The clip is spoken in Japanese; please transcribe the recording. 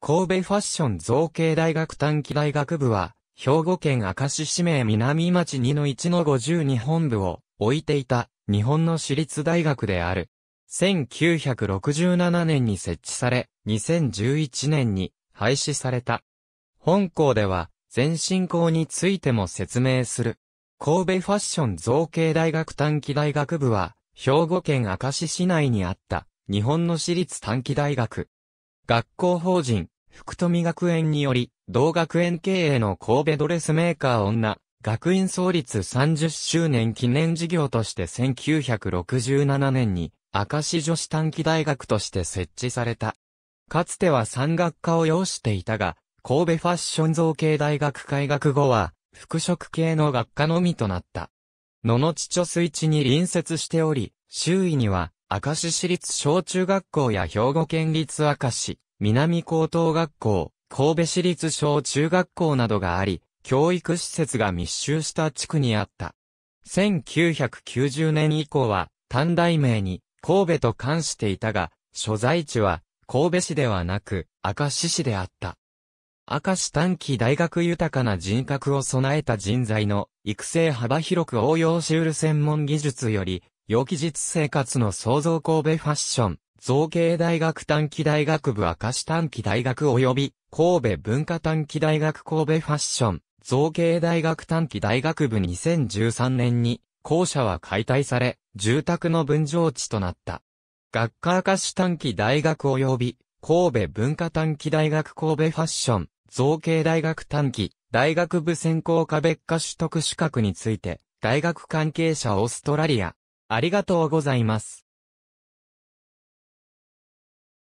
神戸ファッション造形大学短期大学部は、兵庫県明石市名南町2の1の52本部を置いていた日本の私立大学である。1967年に設置され、2011年に廃止された。本校では、全進校についても説明する。神戸ファッション造形大学短期大学部は、兵庫県明石市内にあった、日本の私立短期大学、学校法人、福富学園により、同学園経営の神戸ドレスメーカー女、学院創立30周年記念事業として1967年に、明石女子短期大学として設置された。かつては産学科を要していたが、神戸ファッション造形大学開学後は、服飾系の学科のみとなった。野の地貯水地に隣接しており、周囲には、明石市立小中学校や兵庫県立明石、南高等学校、神戸市立小中学校などがあり、教育施設が密集した地区にあった。1990年以降は、短大名に神戸と関していたが、所在地は神戸市ではなく、明石市であった。明石短期大学豊かな人格を備えた人材の育成幅広く応用しうる専門技術より、期実生活の創造神戸ファッション、造形大学短期大学部明石短期大学及び、神戸文化短期大学神戸ファッション、造形大学短期大学部2013年に、校舎は解体され、住宅の分譲地となった。学科明石短期大学及び、神戸文化短期大学神戸ファッション、造形大学短期、大学部専攻科別科取得資格について、大学関係者オーストラリア、ありがとうございます。